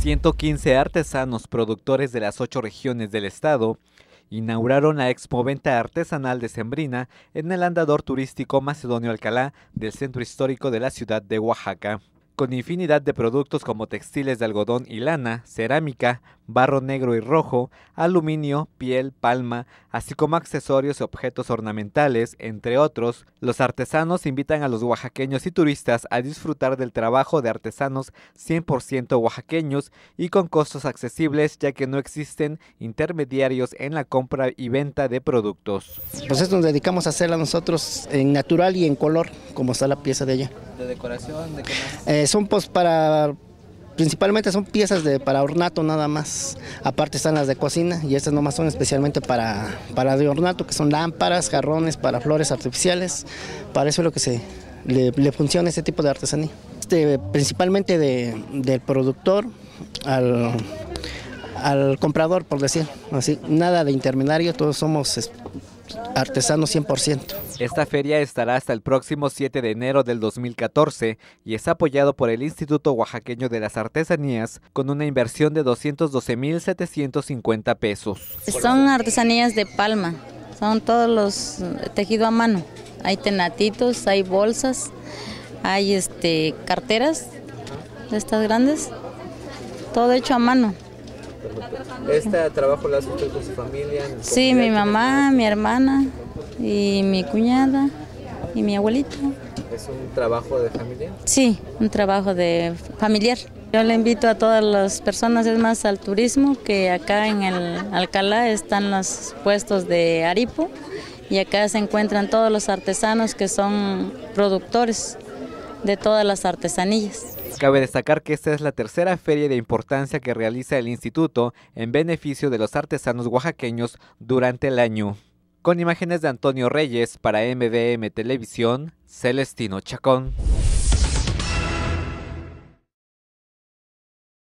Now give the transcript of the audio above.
115 artesanos productores de las ocho regiones del estado inauguraron la expoventa artesanal de Sembrina en el andador turístico Macedonio Alcalá del centro histórico de la ciudad de Oaxaca con infinidad de productos como textiles de algodón y lana, cerámica, barro negro y rojo, aluminio, piel, palma, así como accesorios y objetos ornamentales, entre otros, los artesanos invitan a los oaxaqueños y turistas a disfrutar del trabajo de artesanos 100% oaxaqueños y con costos accesibles ya que no existen intermediarios en la compra y venta de productos. Pues esto nos dedicamos a hacerla nosotros en natural y en color, como está la pieza de ella de decoración? ¿De qué más? Eh, son pues para principalmente son piezas de, para ornato nada más. Aparte están las de cocina y estas nomás son especialmente para, para de ornato, que son lámparas, jarrones, para flores artificiales. Para eso es lo que se le, funciona este tipo de artesanía. Este, principalmente del productor al, al comprador, por decir así. Nada de intermediario todos somos artesano 100%. Esta feria estará hasta el próximo 7 de enero del 2014 y es apoyado por el Instituto Oaxaqueño de las Artesanías con una inversión de 212.750 pesos. Son artesanías de palma, son todos los eh, tejidos a mano. Hay tenatitos, hay bolsas, hay este carteras de estas grandes, todo hecho a mano. ¿Este trabajo lo hace usted con su familia? Sí, mi mamá, mi hermana y mi cuñada y mi abuelito. ¿Es un trabajo de familia? Sí, un trabajo de familiar. Yo le invito a todas las personas, es más al turismo, que acá en el Alcalá están los puestos de Aripo y acá se encuentran todos los artesanos que son productores de todas las artesanías. Cabe destacar que esta es la tercera feria de importancia que realiza el instituto en beneficio de los artesanos oaxaqueños durante el año. Con imágenes de Antonio Reyes para MDM Televisión, Celestino Chacón.